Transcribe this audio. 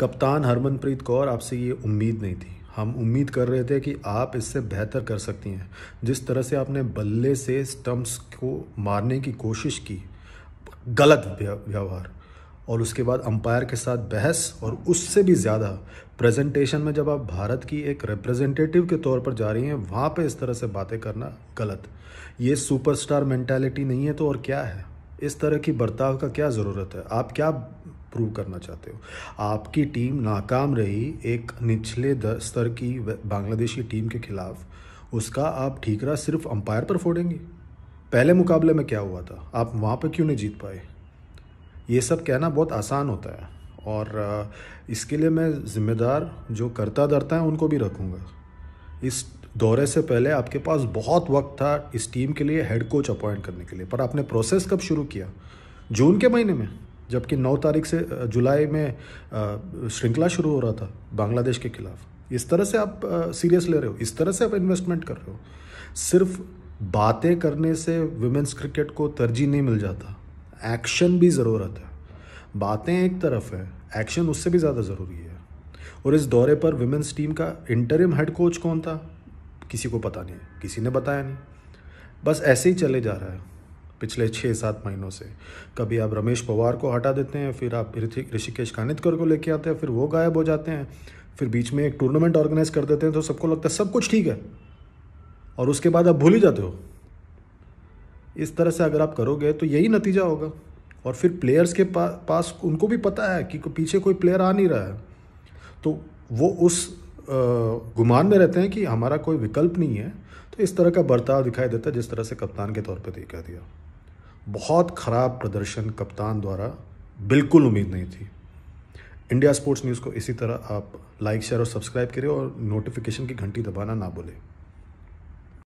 कप्तान हरमनप्रीत कौर आपसे ये उम्मीद नहीं थी हम उम्मीद कर रहे थे कि आप इससे बेहतर कर सकती हैं जिस तरह से आपने बल्ले से स्टम्प्स को मारने की कोशिश की गलत व्यवहार और उसके बाद अंपायर के साथ बहस और उससे भी ज़्यादा प्रेजेंटेशन में जब आप भारत की एक रिप्रेजेंटेटिव के तौर पर जा रही हैं वहाँ पे इस तरह से बातें करना गलत ये सुपरस्टार मेंटालिटी नहीं है तो और क्या है इस तरह की बर्ताव का क्या ज़रूरत है आप क्या प्रूव करना चाहते हो आपकी टीम नाकाम रही एक निचले स्तर की बांग्लादेशी टीम के खिलाफ उसका आप ठीकरा सिर्फ अंपायर पर फोड़ेंगे पहले मुकाबले में क्या हुआ था आप वहाँ पर क्यों नहीं जीत पाए ये सब कहना बहुत आसान होता है और इसके लिए मैं ज़िम्मेदार जो करता धरता है उनको भी रखूँगा इस दौरे से पहले आपके पास बहुत वक्त था इस टीम के लिए हेड कोच अपॉइंट करने के लिए पर आपने प्रोसेस कब शुरू किया जून के महीने में जबकि 9 तारीख से जुलाई में श्रृंखला शुरू हो रहा था बांग्लादेश के खिलाफ इस तरह से आप सीरियस ले रहे हो इस तरह से आप इन्वेस्टमेंट कर रहे हो सिर्फ बातें करने से वुमेंस क्रिकेट को तरजीह नहीं मिल जाता एक्शन भी ज़रूरत है बातें एक तरफ है एक्शन उससे भी ज़्यादा ज़रूरी है और इस दौरे पर वुमेंस टीम का इंटरिम हेड कोच कौन था किसी को पता नहीं किसी ने बताया नहीं बस ऐसे ही चले जा रहा है पिछले छः सात महीनों से कभी आप रमेश पवार को हटा देते हैं फिर आप ऋषिकेश कानितकर को लेके आते हैं फिर वो गायब हो जाते हैं फिर बीच में एक टूर्नामेंट ऑर्गेनाइज कर देते हैं तो सबको लगता है सब कुछ ठीक है और उसके बाद आप भूल ही जाते हो इस तरह से अगर आप करोगे तो यही नतीजा होगा और फिर प्लेयर्स के पा, पास उनको भी पता है कि पीछे कोई प्लेयर आ नहीं रहा है तो वो उस गुमान में रहते हैं कि हमारा कोई विकल्प नहीं है तो इस तरह का बर्ताव दिखाई देता है जिस तरह से कप्तान के तौर पर दिखा दिया बहुत ख़राब प्रदर्शन कप्तान द्वारा बिल्कुल उम्मीद नहीं थी इंडिया स्पोर्ट्स न्यूज़ को इसी तरह आप लाइक शेयर और सब्सक्राइब करें और नोटिफिकेशन की घंटी दबाना ना भूलें